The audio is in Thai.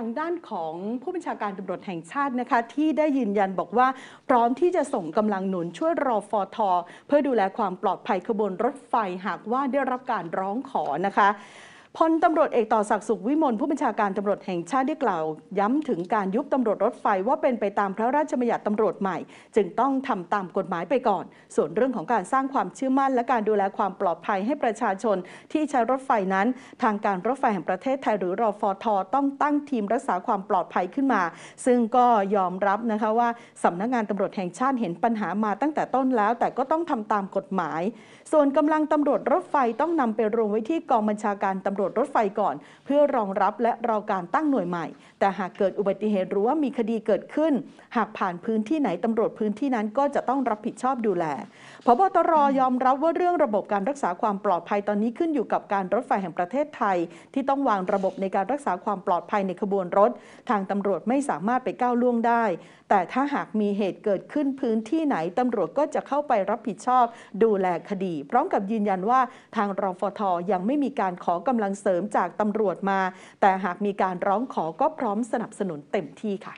างด้านของผู้บัญชาการตำรวจแห่งชาตินะคะ ที่ได้ยืนยันบอกว่าพร้อมที่จะส่งกำลังหนุนช่วยรอฟอทเพื่อดูแลความปลอดภัยขบวนรถไฟหากว่าได้รับการร้องขอนะคะพลตำรวจเอกต่อศักดิ์สุขวิมลผู้บัญชาการตำรวจแห่งชาติได้กล่าว ย้ำถึงการยุบตำรวจรถไฟว่าเป็นไปตามพระราชบัญญัติตำรวจใหม่ จึงต้องทำตามกฎหมายไปก่อน ส่วนเรื่องของการสร้างความเชื่อมั่น และการดูแลความปลอดภัยให้ประชาชน ที่ใช้รถไฟนั้น ทางการรถไฟแห่งประเทศไทยหรือรอฟท ต้องตั้งทีมรักษาความปลอดภัยขึ้นมา ซึ่งก็ยอมรับนะคะว่าสำนักงานตำรวจแห่งชาติเห็นปัญหามาตั้งแต่ต้นแล้ว แต่ก็ต้องทำตามกฎหมาย ส่วนกำลังตำรวจรถไฟต้องนำไปรวมไว้ที่กองบัญชาการตำรรวจรถไฟก่อนเพื่อรองรับและรอการตั้งหน่วยใหม่ แต่หากเกิดอุบัติเหตุหรือว่ามีคดีเกิดขึ้น หากผ่านพื้นที่ไหน ตำรวจพื้นที่นั้นก็จะต้องรับผิดชอบดูแลพบตรยอมรับว่าเรื่องระบบการรักษาความปลอดภัยตอนนี้ขึ้นอยู่กับการรถไฟแห่งประเทศไทย ที่ต้องวางระบบในการรักษาความปลอดภัยในขบวนรถ ทางตำรวจไม่สามารถไปก้าวล่วงได้ แต่ถ้าหากมีเหตุเกิดขึ้นพื้นที่ไหนตำรวจก็จะเข้าไปรับผิดชอบดูแลคดีพร้อมกับยืนยันว่าทางรฟท ยังไม่มีการขอกำลังังเสริมจากตำรวจมา แต่หากมีการร้องขอก็พร้อมสนับสนุนเต็มที่ค่ะ